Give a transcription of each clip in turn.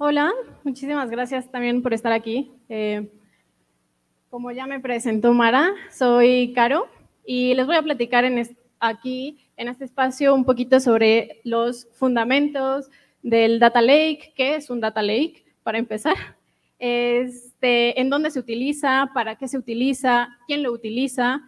Hola, muchísimas gracias también por estar aquí. Eh, como ya me presentó Mara, soy Caro y les voy a platicar aquí, en este espacio, un poquito sobre los fundamentos del Data Lake, qué es un Data Lake, para empezar, este, en dónde se utiliza, para qué se utiliza, quién lo utiliza,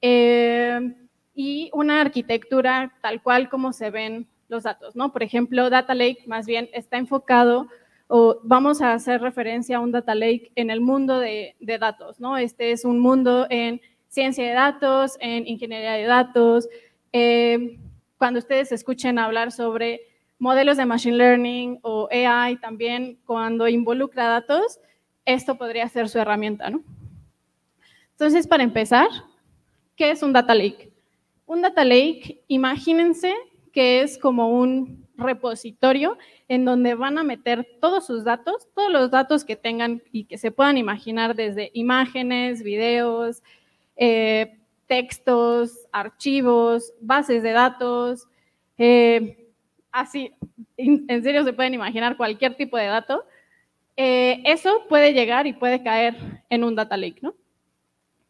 eh, y una arquitectura tal cual como se ven los datos, Por ejemplo, Data Lake más bien está enfocado o vamos a hacer referencia a un data lake en el mundo de, datos, ¿no? Este es un mundo en ciencia de datos, en ingeniería de datos. Eh, cuando ustedes escuchen hablar sobre modelos de machine learning o AI también, cuando involucra datos, esto podría ser su herramienta, ¿no? Entonces, para empezar, ¿qué es un data lake? Un data lake, imagínense que es como un repositorio en donde van a meter todos sus datos, todos los datos que tengan y que se puedan imaginar desde imágenes, videos, eh, textos, archivos, bases de datos, eh, así, en serio se pueden imaginar cualquier tipo de dato. Eh, eso puede llegar y puede caer en un data lake, ¿no?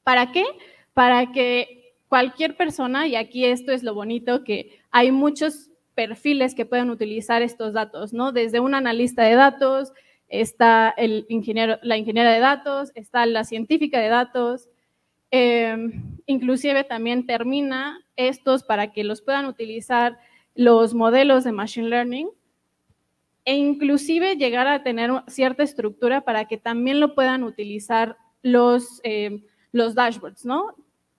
¿Para qué? Para que cualquier persona, y aquí esto es lo bonito, que hay muchos perfiles que pueden utilizar estos datos, ¿no? Desde un analista de datos, está el ingeniero, la ingeniera de datos, está la científica de datos, em, inclusive también termina estos para que los puedan utilizar los modelos de Machine Learning e inclusive llegar a tener cierta estructura para que también lo puedan utilizar los, em, los dashboards, ¿no?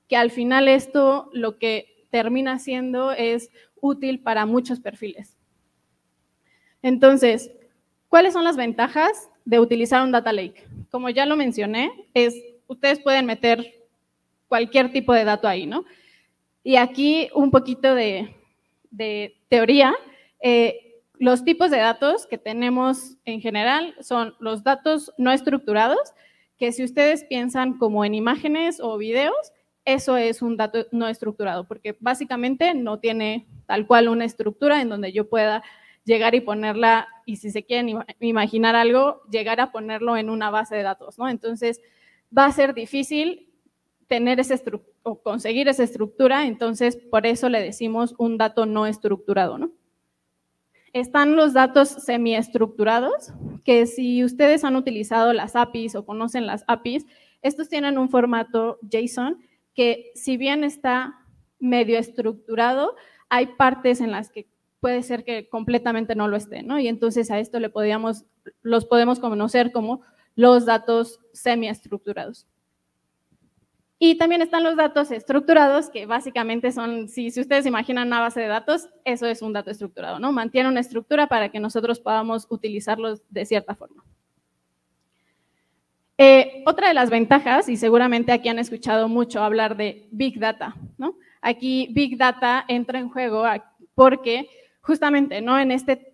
Que al final esto lo que termina siendo es útil para muchos perfiles. Entonces, ¿cuáles son las ventajas de utilizar un data lake? Como ya lo mencioné, es ustedes pueden meter cualquier tipo de dato ahí, ¿no? Y aquí un poquito de, teoría. Eh, los tipos de datos que tenemos en general son los datos no estructurados, que si ustedes piensan como en imágenes o videos, eso es un dato no estructurado, porque básicamente no tiene tal cual una estructura en donde yo pueda llegar y ponerla, y si se quieren imaginar algo, llegar a ponerlo en una base de datos, ¿no? Entonces, va a ser difícil tener esa o conseguir esa estructura, entonces por eso le decimos un dato no estructurado, ¿no? Están los datos semiestructurados, que si ustedes han utilizado las APIs o conocen las APIs, estos tienen un formato JSON que si bien está medio estructurado, hay partes en las que puede ser que completamente no lo esté, ¿no? Y entonces a esto le podíamos, los podemos conocer como los datos semiestructurados. Y también están los datos estructurados, que básicamente son, si, si ustedes imaginan una base de datos, eso es un dato estructurado, ¿no? Mantiene una estructura para que nosotros podamos utilizarlos de cierta forma. Eh, otra de las ventajas, y seguramente aquí han escuchado mucho hablar de Big Data, ¿no? Aquí Big Data entra en juego porque justamente, ¿no? En este,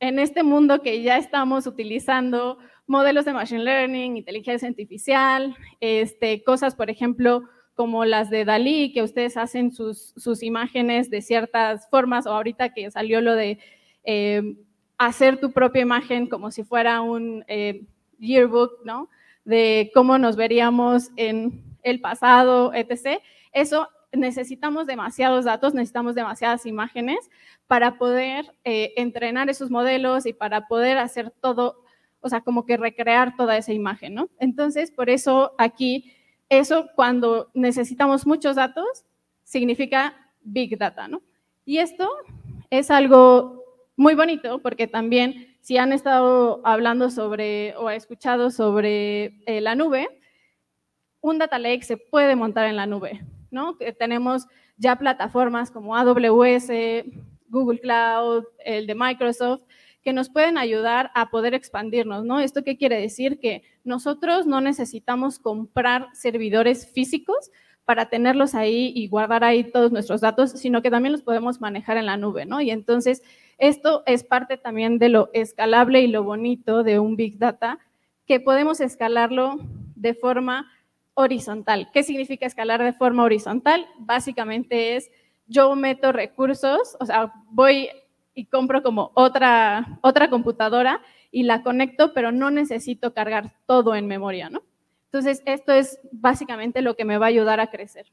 en este mundo que ya estamos utilizando modelos de Machine Learning, inteligencia artificial, este, cosas, por ejemplo, como las de Dalí, que ustedes hacen sus, imágenes de ciertas formas, o ahorita que salió lo de eh, hacer tu propia imagen como si fuera un... Eh, yearbook, ¿no? De cómo nos veríamos en el pasado, etc. Eso necesitamos demasiados datos, necesitamos demasiadas imágenes para poder eh, entrenar esos modelos y para poder hacer todo, o sea, como que recrear toda esa imagen, ¿no? Entonces, por eso aquí, eso cuando necesitamos muchos datos, significa big data, ¿no? Y esto es algo muy bonito porque también si han estado hablando sobre o escuchado sobre eh, la nube, un data lake se puede montar en la nube, ¿no? tenemos ya plataformas como AWS, Google Cloud, el de Microsoft, que nos pueden ayudar a poder expandirnos, ¿no? ¿Esto qué quiere decir? Que nosotros no necesitamos comprar servidores físicos para tenerlos ahí y guardar ahí todos nuestros datos, sino que también los podemos manejar en la nube, ¿no? Y entonces esto es parte también de lo escalable y lo bonito de un Big Data, que podemos escalarlo de forma horizontal. ¿Qué significa escalar de forma horizontal? Básicamente es yo meto recursos, o sea, voy y compro como otra, computadora y la conecto, pero no necesito cargar todo en memoria, ¿no? Entonces, esto es básicamente lo que me va a ayudar a crecer.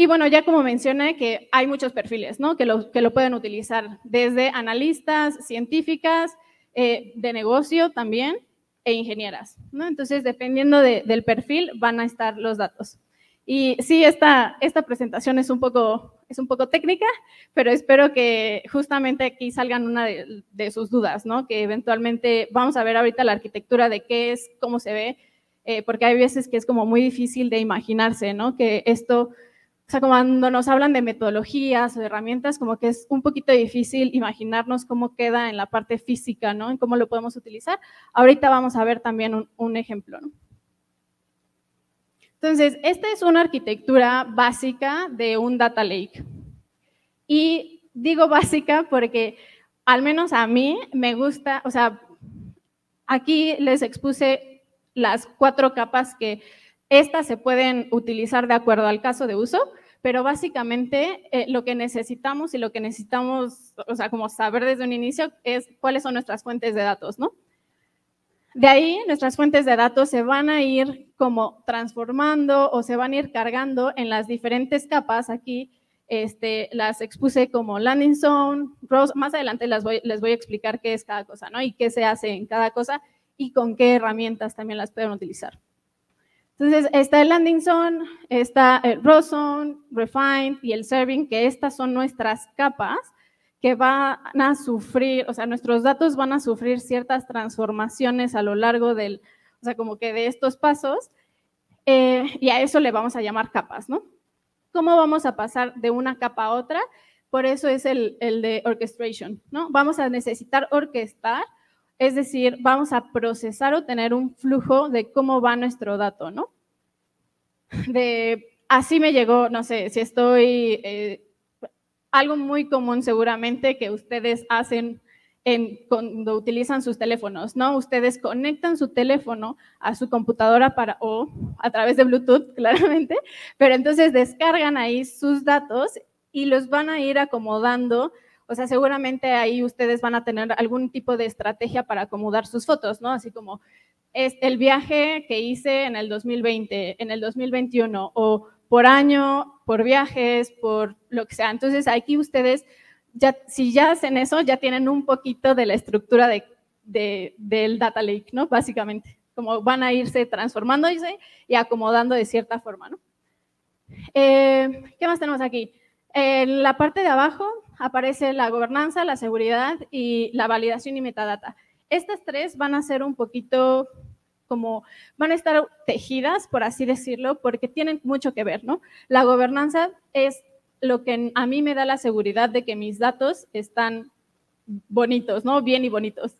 Y bueno, ya como mencioné que hay muchos perfiles, ¿no? Que lo, que lo pueden utilizar desde analistas, científicas, eh, de negocio también e ingenieras, ¿no? Entonces, dependiendo del perfil, van a estar los datos. Y sí, esta, esta presentación es un, poco, es un poco técnica, pero espero que justamente aquí salgan una de, sus dudas, ¿no? Que eventualmente vamos a ver ahorita la arquitectura de qué es, cómo se ve, eh, porque hay veces que es como muy difícil de imaginarse, ¿no? Que esto o sea, cuando nos hablan de metodologías o de herramientas, como que es un poquito difícil imaginarnos cómo queda en la parte física, ¿no? En cómo lo podemos utilizar. Ahorita vamos a ver también un, un ejemplo, ¿no? Entonces, esta es una arquitectura básica de un data lake. Y digo básica porque al menos a mí me gusta, o sea, aquí les expuse las cuatro capas que estas se pueden utilizar de acuerdo al caso de uso, pero básicamente eh, lo que necesitamos y lo que necesitamos, o sea, como saber desde un inicio es cuáles son nuestras fuentes de datos, ¿no? De ahí nuestras fuentes de datos se van a ir como transformando o se van a ir cargando en las diferentes capas. Aquí este, las expuse como landing zone, rows. Más adelante las les voy a explicar qué es cada cosa, ¿no? Y qué se hace en cada cosa y con qué herramientas también las pueden utilizar. Entonces, está el landing zone, está el raw zone, refined y el serving, que estas son nuestras capas que van a sufrir, o sea, nuestros datos van a sufrir ciertas transformaciones a lo largo del, o sea, como que de estos pasos, eh, y a eso le vamos a llamar capas, ¿no? ¿Cómo vamos a pasar de una capa a otra? Por eso es el, el de orchestration, ¿no? Vamos a necesitar orquestar es decir, vamos a procesar o tener un flujo de cómo va nuestro dato, ¿no? De así me llegó, no sé, si estoy, eh, algo muy común seguramente que ustedes hacen cuando utilizan sus teléfonos, ¿no? Ustedes conectan su teléfono a su computadora para, o a través de Bluetooth, claramente, pero entonces descargan ahí sus datos y los van a ir acomodando o sea, seguramente ahí ustedes van a tener algún tipo de estrategia para acomodar sus fotos, ¿no? Así como es el viaje que hice en el 2020, en el 2021, o por año, por viajes, por lo que sea. Entonces, aquí ustedes, ya, si ya hacen eso, ya tienen un poquito de la estructura del data lake, ¿no? Básicamente, como van a irse transformándose y acomodando de cierta forma, ¿no? Eh, ¿Qué más tenemos aquí? En la parte de abajo aparece la gobernanza, la seguridad y la validación y metadata. Estas tres van a ser un poquito como van a estar tejidas, por así decirlo, porque tienen mucho que ver, ¿no? La gobernanza es lo que a mí me da la seguridad de que mis datos están bonitos, ¿no? Bien y bonitos.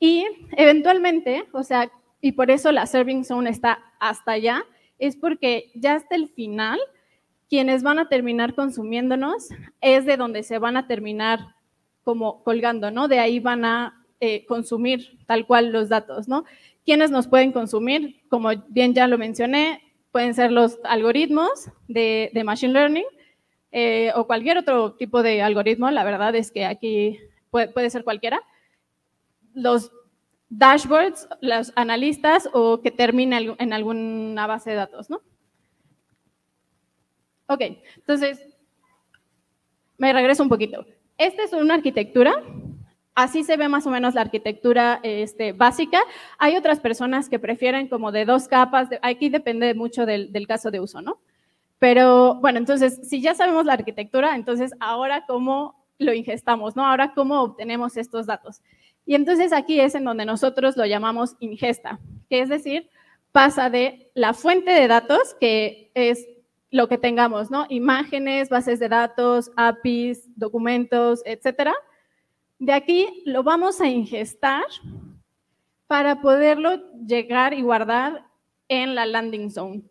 Y eventualmente, o sea, y por eso la serving zone está hasta allá, es porque ya hasta el final quienes van a terminar consumiéndonos es de donde se van a terminar como colgando, ¿no? De ahí van a eh, consumir tal cual los datos, ¿no? Quienes nos pueden consumir, como bien ya lo mencioné, pueden ser los algoritmos de, Machine Learning eh, o cualquier otro tipo de algoritmo, la verdad es que aquí puede, puede ser cualquiera. Los dashboards, los analistas o que termine en alguna base de datos, ¿no? Ok, entonces, me regreso un poquito. Esta es una arquitectura. Así se ve más o menos la arquitectura este, básica. Hay otras personas que prefieren como de dos capas. aquí depende mucho del, del, caso de uso, ¿no? Pero bueno, entonces, si ya sabemos la arquitectura, entonces ahora cómo lo ingestamos, ¿no? Ahora cómo obtenemos estos datos. Y entonces aquí es en donde nosotros lo llamamos ingesta, que es decir, pasa de la fuente de datos, que es lo que tengamos, ¿no? Imágenes, bases de datos, APIs, documentos, etcétera. De aquí lo vamos a ingestar para poderlo llegar y guardar en la landing zone.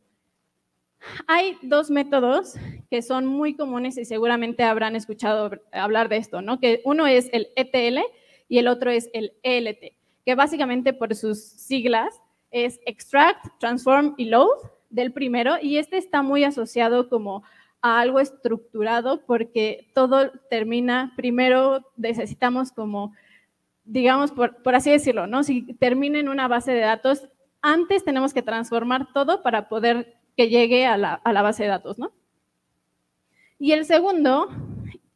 Hay dos métodos que son muy comunes y seguramente habrán escuchado hablar de esto, ¿no? Que uno es el ETL y el otro es el ELT, que básicamente por sus siglas es Extract, Transform y Load del primero y este está muy asociado como a algo estructurado porque todo termina, primero necesitamos como, digamos, por, así decirlo, ¿no? Si termina en una base de datos, antes tenemos que transformar todo para poder que llegue a la, base de datos, ¿no? Y el segundo,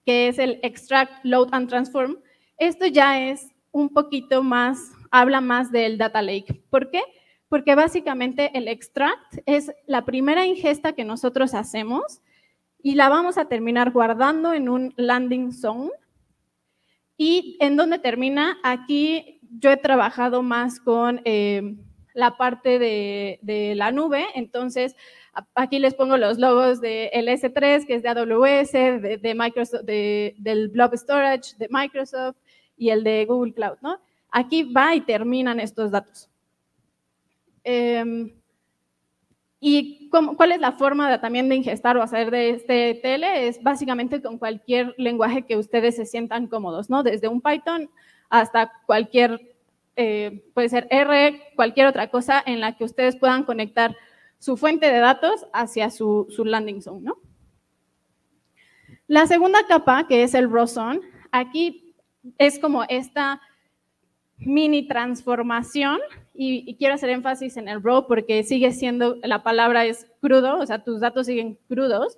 que es el extract, load and transform, esto ya es un poquito más, habla más del data lake. ¿Por qué? porque básicamente el extract es la primera ingesta que nosotros hacemos y la vamos a terminar guardando en un landing zone. Y en donde termina, aquí yo he trabajado más con eh, la parte de, la nube, entonces aquí les pongo los logos de LS3, que es de AWS, de, Microsoft, del Blob Storage de Microsoft y el de Google Cloud, ¿no? Aquí va y terminan estos datos. Em, ¿Y cuál es la forma también de ingestar o hacer de este tele? Es básicamente con cualquier lenguaje que ustedes se sientan cómodos, ¿no? Desde un Python hasta cualquier, eh, puede ser R, cualquier otra cosa en la que ustedes puedan conectar su fuente de datos hacia su, landing zone, ¿no? La segunda capa, que es el zone, aquí es como esta mini transformación y, quiero hacer énfasis en el raw porque sigue siendo, la palabra es crudo, o sea, tus datos siguen crudos,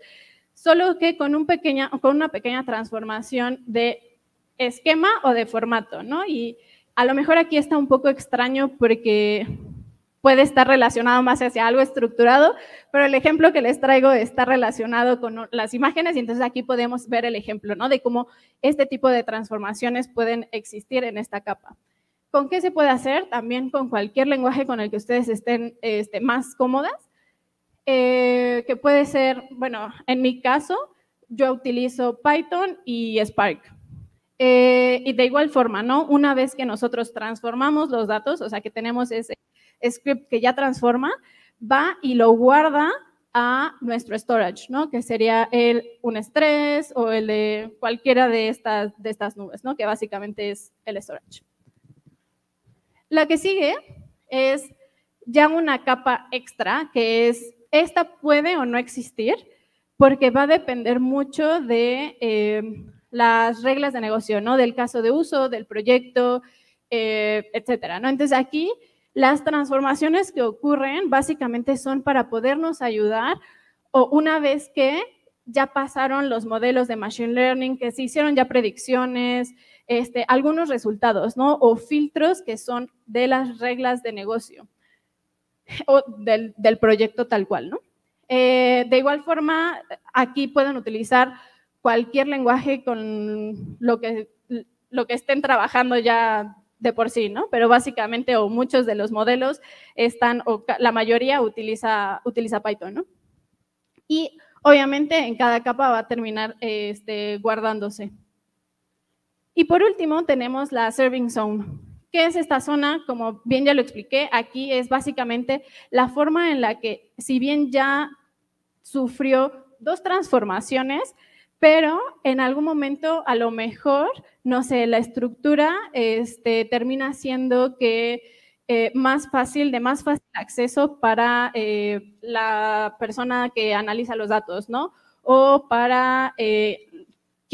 solo que con, un pequeña, con una pequeña transformación de esquema o de formato, ¿no? Y a lo mejor aquí está un poco extraño porque puede estar relacionado más hacia algo estructurado, pero el ejemplo que les traigo está relacionado con las imágenes y entonces aquí podemos ver el ejemplo, ¿no? De cómo este tipo de transformaciones pueden existir en esta capa. ¿Con qué se puede hacer? También con cualquier lenguaje con el que ustedes estén este, más cómodas, eh, que puede ser, bueno, en mi caso, yo utilizo Python y Spark. Eh, y de igual forma, ¿no? Una vez que nosotros transformamos los datos, o sea, que tenemos ese script que ya transforma, va y lo guarda a nuestro storage, ¿no? Que sería el un estrés o el de cualquiera de estas, de estas nubes, ¿no? Que básicamente es el storage. La que sigue es ya una capa extra, que es, esta puede o no existir, porque va a depender mucho de em, las reglas de negocio, ¿no? Del caso de uso, del proyecto, eh, etcétera, ¿no? Entonces aquí las transformaciones que ocurren básicamente son para podernos ayudar o una vez que ya pasaron los modelos de Machine Learning, que se hicieron ya predicciones, este, algunos resultados, ¿no? O filtros que son de las reglas de negocio o del, proyecto tal cual, ¿no? Eh, de igual forma, aquí pueden utilizar cualquier lenguaje con lo que, lo que estén trabajando ya de por sí, ¿no? Pero básicamente, o muchos de los modelos están, o la mayoría utiliza, utiliza Python, ¿no? Y obviamente en cada capa va a terminar este, guardándose. Y por último tenemos la serving zone. ¿Qué es esta zona? Como bien ya lo expliqué, aquí es básicamente la forma en la que, si bien ya sufrió dos transformaciones, pero en algún momento a lo mejor, no sé, la estructura este, termina siendo que eh, más fácil, de más fácil acceso para eh, la persona que analiza los datos, ¿no? O para eh,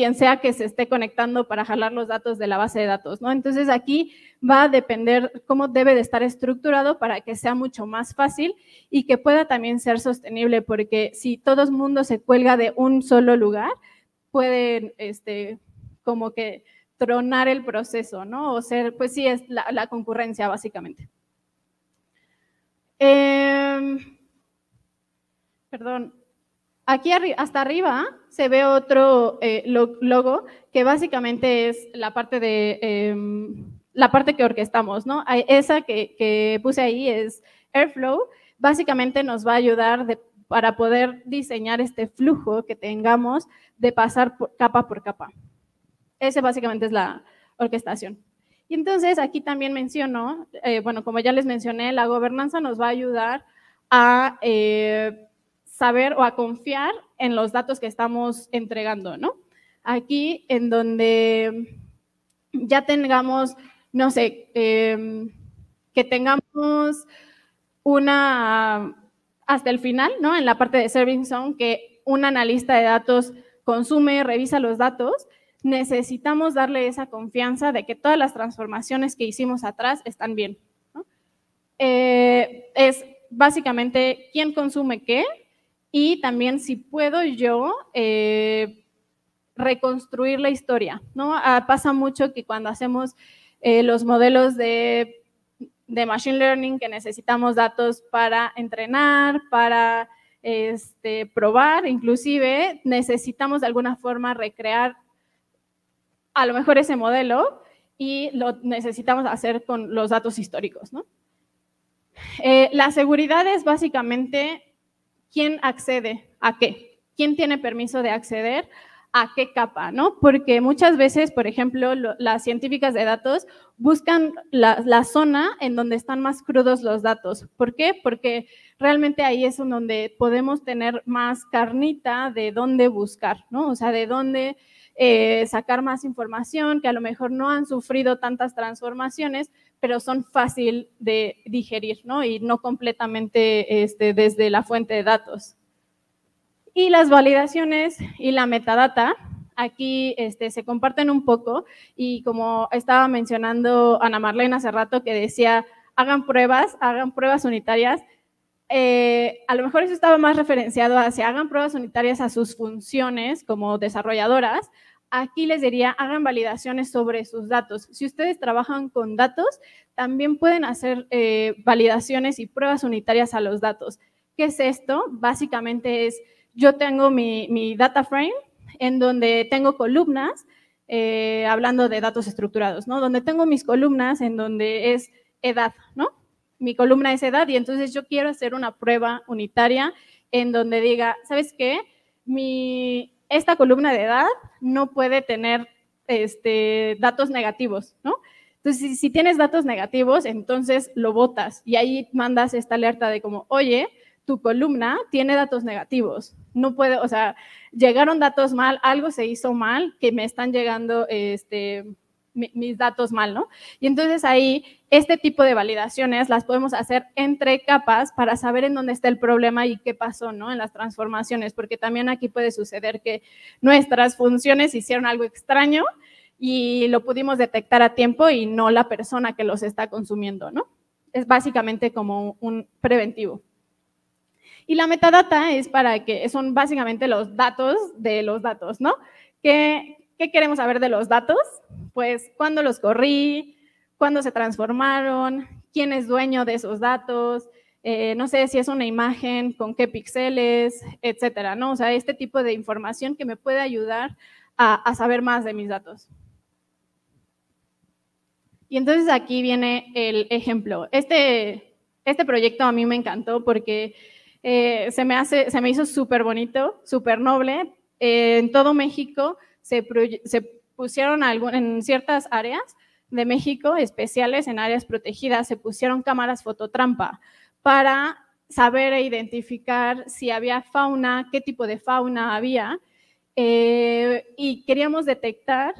quien sea que se esté conectando para jalar los datos de la base de datos, ¿no? Entonces aquí va a depender cómo debe de estar estructurado para que sea mucho más fácil y que pueda también ser sostenible, porque si todo el mundo se cuelga de un solo lugar, pueden, este, como que tronar el proceso, ¿no? O ser, pues sí, es la, concurrencia básicamente. Em, perdón, Aquí hasta arriba se ve otro eh, logo que básicamente es la parte de em, la parte que orquestamos, ¿no? Esa que, puse ahí es Airflow. Básicamente nos va a ayudar de, para poder diseñar este flujo que tengamos de pasar capa por capa. Ese básicamente es la orquestación. Y entonces aquí también menciono, eh, bueno, como ya les mencioné, la gobernanza nos va a ayudar a eh, saber o a confiar en los datos que estamos entregando, ¿no? Aquí en donde ya tengamos, no sé, em, que tengamos una, hasta el final, ¿no? En la parte de Serving Zone, que un analista de datos consume, revisa los datos, necesitamos darle esa confianza de que todas las transformaciones que hicimos atrás están bien. Eh, es básicamente quién consume qué y también si puedo yo eh, reconstruir la historia, ¿no? Ah, pasa mucho que cuando hacemos eh, los modelos de, Machine Learning que necesitamos datos para entrenar, para este, probar, inclusive necesitamos de alguna forma recrear a lo mejor ese modelo y lo necesitamos hacer con los datos históricos, ¿no? Eh, la seguridad es básicamente ¿Quién accede a qué? ¿Quién tiene permiso de acceder a qué capa? ¿no? Porque muchas veces, por ejemplo, las científicas de datos buscan la, zona en donde están más crudos los datos. ¿Por qué? Porque realmente ahí es donde podemos tener más carnita de dónde buscar, ¿no? O sea, de dónde... Eh, sacar más información, que a lo mejor no han sufrido tantas transformaciones, pero son fácil de digerir, ¿no? Y no completamente este, desde la fuente de datos. Y las validaciones y la metadata, aquí este, se comparten un poco y como estaba mencionando Ana Marlene hace rato que decía, hagan pruebas, hagan pruebas unitarias, eh, a lo mejor eso estaba más referenciado hacia hagan pruebas unitarias a sus funciones como desarrolladoras, aquí les diría, hagan validaciones sobre sus datos. Si ustedes trabajan con datos, también pueden hacer eh, validaciones y pruebas unitarias a los datos. ¿Qué es esto? Básicamente es, yo tengo mi, data frame en donde tengo columnas, eh, hablando de datos estructurados, ¿no? Donde tengo mis columnas en donde es edad, ¿no? Mi columna es edad y entonces yo quiero hacer una prueba unitaria en donde diga, ¿sabes qué? Mi, esta columna de edad no puede tener este, datos negativos, ¿no? Entonces, si, tienes datos negativos, entonces lo votas y ahí mandas esta alerta de como, oye, tu columna tiene datos negativos. No puede, o sea, llegaron datos mal, algo se hizo mal, que me están llegando este, mis datos mal, ¿no? Y entonces ahí este tipo de validaciones las podemos hacer entre capas para saber en dónde está el problema y qué pasó, ¿no? En las transformaciones, porque también aquí puede suceder que nuestras funciones hicieron algo extraño y lo pudimos detectar a tiempo y no la persona que los está consumiendo, ¿no? Es básicamente como un preventivo. Y la metadata es para que son básicamente los datos de los datos, ¿no? ¿Qué, qué queremos saber de los datos? pues cuándo los corrí, cuándo se transformaron, quién es dueño de esos datos, eh, no sé si es una imagen, con qué píxeles, etcétera, ¿no? O sea, este tipo de información que me puede ayudar a, saber más de mis datos. Y entonces aquí viene el ejemplo. Este, este proyecto a mí me encantó porque eh, se, me hace, se me hizo súper bonito, súper noble. Eh, en todo México se, se pusieron en ciertas áreas de México, especiales en áreas protegidas, se pusieron cámaras fototrampa para saber e identificar si había fauna, qué tipo de fauna había, eh, y queríamos detectar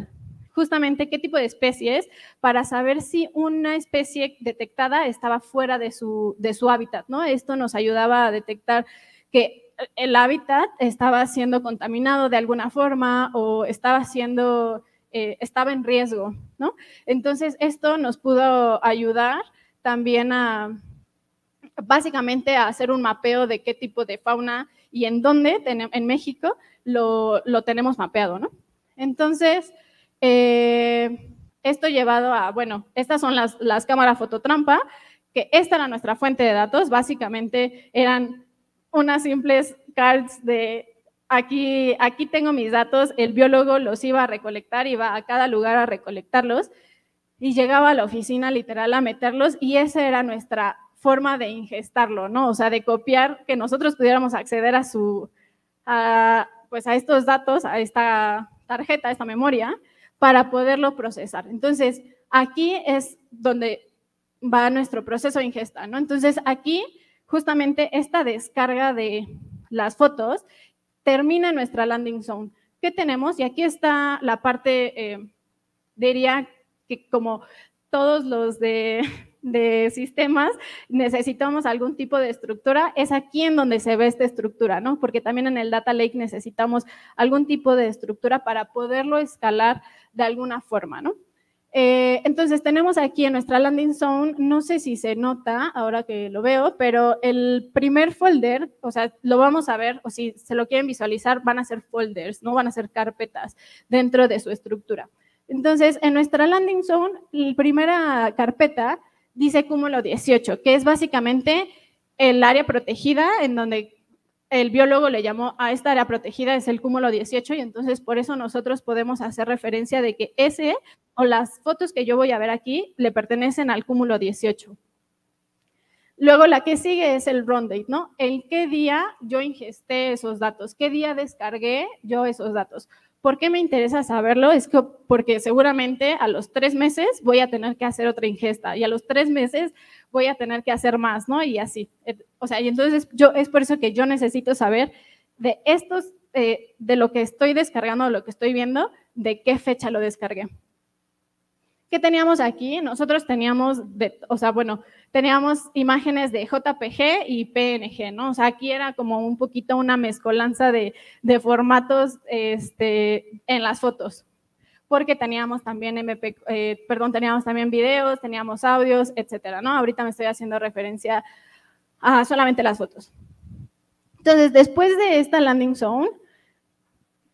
justamente qué tipo de especies para saber si una especie detectada estaba fuera de su, de su hábitat, ¿no? Esto nos ayudaba a detectar que el hábitat estaba siendo contaminado de alguna forma o estaba siendo eh, estaba en riesgo, ¿no? Entonces, esto nos pudo ayudar también a, básicamente, a hacer un mapeo de qué tipo de fauna y en dónde en México lo, tenemos mapeado, ¿no? Entonces, eh, esto llevado a, bueno, estas son las, las cámaras fototrampa, que esta era nuestra fuente de datos, básicamente eran unas simples cards de Aquí, aquí tengo mis datos, el biólogo los iba a recolectar, iba a cada lugar a recolectarlos y llegaba a la oficina literal a meterlos y esa era nuestra forma de ingestarlo, ¿no? O sea, de copiar que nosotros pudiéramos acceder a su, pues a estos datos, a esta tarjeta, a esta memoria, para poderlo procesar. Entonces, aquí es donde va nuestro proceso de ingesta, ¿no? Entonces, aquí justamente esta descarga de las fotos termina nuestra landing zone. ¿Qué tenemos? Y aquí está la parte, eh, diría que como todos los de, de, sistemas necesitamos algún tipo de estructura, es aquí en donde se ve esta estructura, ¿no? Porque también en el Data Lake necesitamos algún tipo de estructura para poderlo escalar de alguna forma, ¿no? Eh, entonces tenemos aquí en nuestra landing zone, no sé si se nota ahora que lo veo, pero el primer folder, o sea, lo vamos a ver, o si se lo quieren visualizar, van a ser folders, no van a ser carpetas dentro de su estructura. Entonces, en nuestra landing zone, la primera carpeta dice cúmulo 18, que es básicamente el área protegida en donde el biólogo le llamó a esta área protegida es el cúmulo 18 y entonces por eso nosotros podemos hacer referencia de que ese o las fotos que yo voy a ver aquí le pertenecen al cúmulo 18. Luego la que sigue es el run date, ¿no? En qué día yo ingesté esos datos, qué día descargué yo esos datos. ¿Por qué me interesa saberlo? Es que porque seguramente a los tres meses voy a tener que hacer otra ingesta y a los tres meses voy a tener que hacer más, ¿no? Y así. Eh, o sea, y entonces yo, es por eso que yo necesito saber de estos, eh, de lo que estoy descargando, de lo que estoy viendo, de qué fecha lo descargué. ¿Qué teníamos aquí? Nosotros teníamos, de, o sea, bueno, teníamos imágenes de JPG y PNG, ¿no? O sea, aquí era como un poquito una mezcolanza de, formatos este, en las fotos, porque teníamos también MP, eh, perdón, teníamos también videos, teníamos audios, etcétera, ¿no? Ahorita me estoy haciendo referencia a solamente las fotos. Entonces, después de esta landing zone,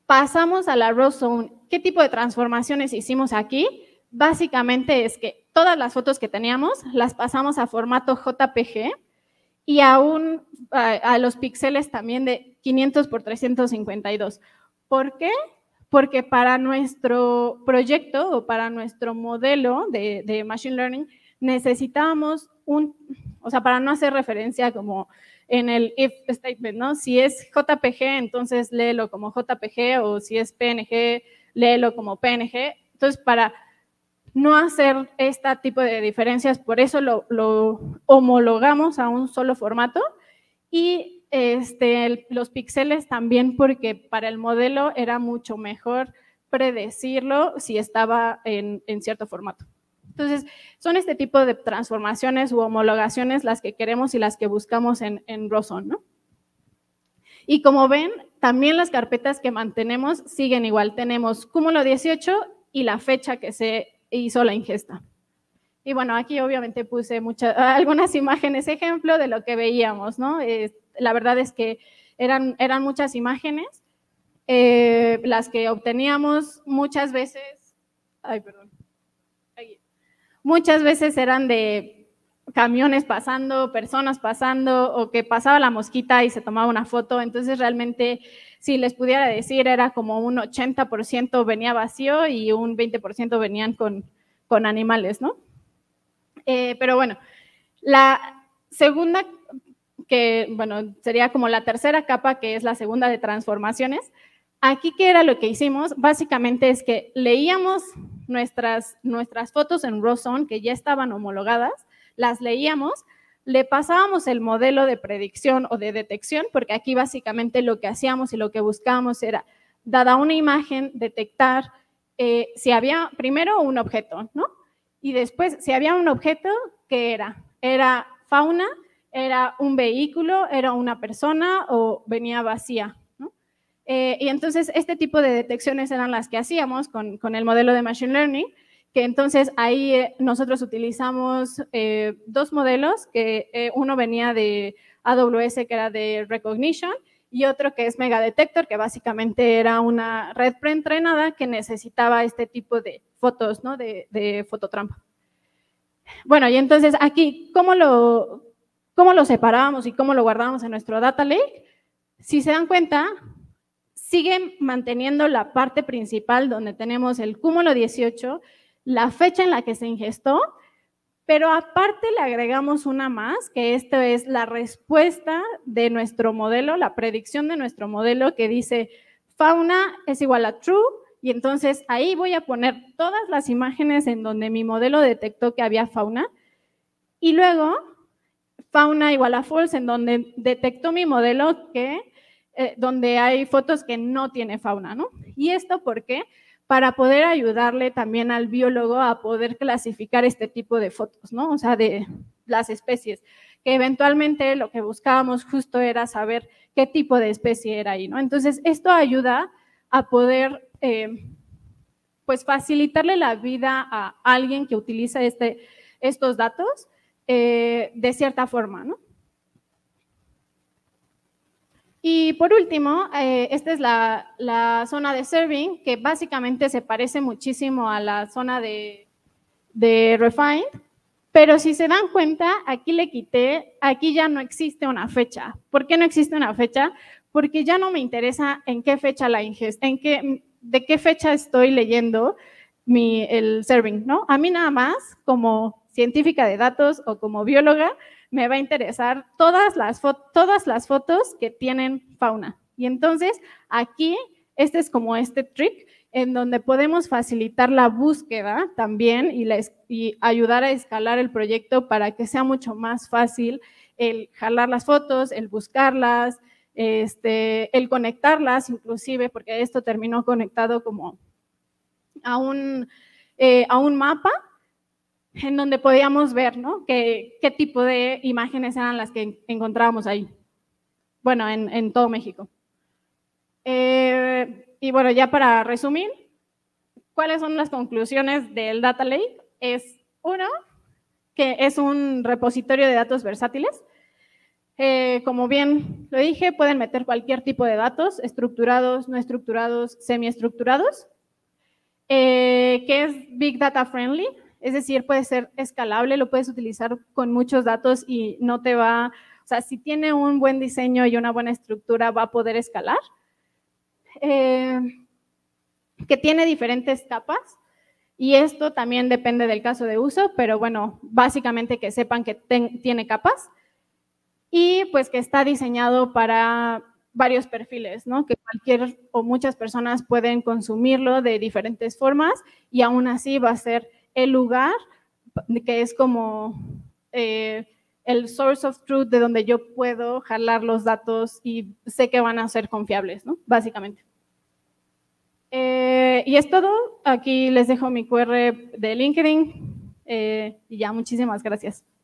pasamos a la raw zone. ¿Qué tipo de transformaciones hicimos aquí? básicamente es que todas las fotos que teníamos las pasamos a formato JPG y a, a, los píxeles también de 500 por 352. ¿Por qué? Porque para nuestro proyecto o para nuestro modelo de, de Machine Learning necesitamos un, o sea, para no hacer referencia como en el if statement, ¿no? Si es JPG, entonces léelo como JPG o si es PNG, léelo como PNG. Entonces, para no hacer este tipo de diferencias, por eso lo, homologamos a un solo formato y este, los píxeles también porque para el modelo era mucho mejor predecirlo si estaba en, cierto formato. Entonces, son este tipo de transformaciones u homologaciones las que queremos y las que buscamos en, en Roson, ¿no? Y como ven, también las carpetas que mantenemos siguen igual. Tenemos cúmulo 18 y la fecha que se hizo la ingesta. Y bueno, aquí obviamente puse muchas, algunas imágenes, ejemplo de lo que veíamos, ¿no? la verdad es que eran, eran muchas imágenes, eh, las que obteníamos muchas veces, ay, perdón, muchas veces eran de camiones pasando, personas pasando, o que pasaba la mosquita y se tomaba una foto, entonces realmente si les pudiera decir, era como un 80% venía vacío y un 20% venían con, animales, ¿no? Eh, pero bueno, la segunda, que bueno, sería como la tercera capa, que es la segunda de transformaciones. Aquí, ¿qué era lo que hicimos? Básicamente es que leíamos nuestras, nuestras fotos en rawson que ya estaban homologadas, las leíamos, le pasábamos el modelo de predicción o de detección, porque aquí básicamente lo que hacíamos y lo que buscábamos era, dada una imagen, detectar eh, si había primero un objeto, ¿no? Y después, si había un objeto, ¿qué era? Era fauna, era un vehículo, era una persona o venía vacía. Eh, y entonces este tipo de detecciones eran las que hacíamos con, con el modelo de Machine Learning entonces ahí eh, nosotros utilizamos eh, dos modelos, que eh, uno venía de AWS, que era de Recognition, y otro que es Mega Detector que básicamente era una red preentrenada que necesitaba este tipo de fotos, ¿no? De, fototrampa. Bueno, y entonces aquí, ¿cómo lo, ¿cómo lo separábamos y cómo lo guardábamos en nuestro data lake? Si se dan cuenta, siguen manteniendo la parte principal donde tenemos el cúmulo 18 la fecha en la que se ingestó, pero aparte le agregamos una más, que esto es la respuesta de nuestro modelo, la predicción de nuestro modelo que dice fauna es igual a true, y entonces ahí voy a poner todas las imágenes en donde mi modelo detectó que había fauna, y luego fauna igual a false, en donde detectó mi modelo que, eh, donde hay fotos que no tiene fauna, ¿no? ¿Y esto por qué? para poder ayudarle también al biólogo a poder clasificar este tipo de fotos, ¿no? O sea, de las especies, que eventualmente lo que buscábamos justo era saber qué tipo de especie era ahí, ¿no? Entonces, esto ayuda a poder, em, pues, facilitarle la vida a alguien que utiliza este, estos datos eh, de cierta forma, ¿no? Y por último, eh, esta es la, zona de serving, que básicamente se parece muchísimo a la zona de, refine, pero si se dan cuenta, aquí le quité, aquí ya no existe una fecha. ¿Por qué no existe una fecha? Porque ya no me interesa en qué fecha la ingesta, en qué, de qué fecha estoy leyendo el serving, ¿no? A mí nada más, como científica de datos o como bióloga, me va a interesar todas las, todas las fotos que tienen fauna. Y entonces aquí, este es como este trick en donde podemos facilitar la búsqueda también y, ayudar a escalar el proyecto para que sea mucho más fácil el jalar las fotos, el buscarlas, este, el conectarlas inclusive, porque esto terminó conectado como a un, eh, a un mapa en donde podíamos ver ¿no? qué, qué tipo de imágenes eran las que encontrábamos ahí. Bueno, en, todo México. Eh, y bueno, ya para resumir, ¿cuáles son las conclusiones del Data Lake? Es uno, que es un repositorio de datos versátiles. Eh, como bien lo dije, pueden meter cualquier tipo de datos, estructurados, no estructurados, semiestructurados, eh, que es Big Data Friendly, es decir, puede ser escalable, lo puedes utilizar con muchos datos y no te va, o sea, si tiene un buen diseño y una buena estructura, va a poder escalar. Eh, que tiene diferentes capas y esto también depende del caso de uso, pero bueno, básicamente que sepan que tiene capas y pues que está diseñado para varios perfiles, ¿no? Que cualquier o muchas personas pueden consumirlo de diferentes formas y aún así va a ser el lugar que es como eh, el source of truth de donde yo puedo jalar los datos y sé que van a ser confiables, ¿no? Básicamente. Eh, y es todo. Aquí les dejo mi QR de LinkedIn. Eh, y ya, muchísimas gracias.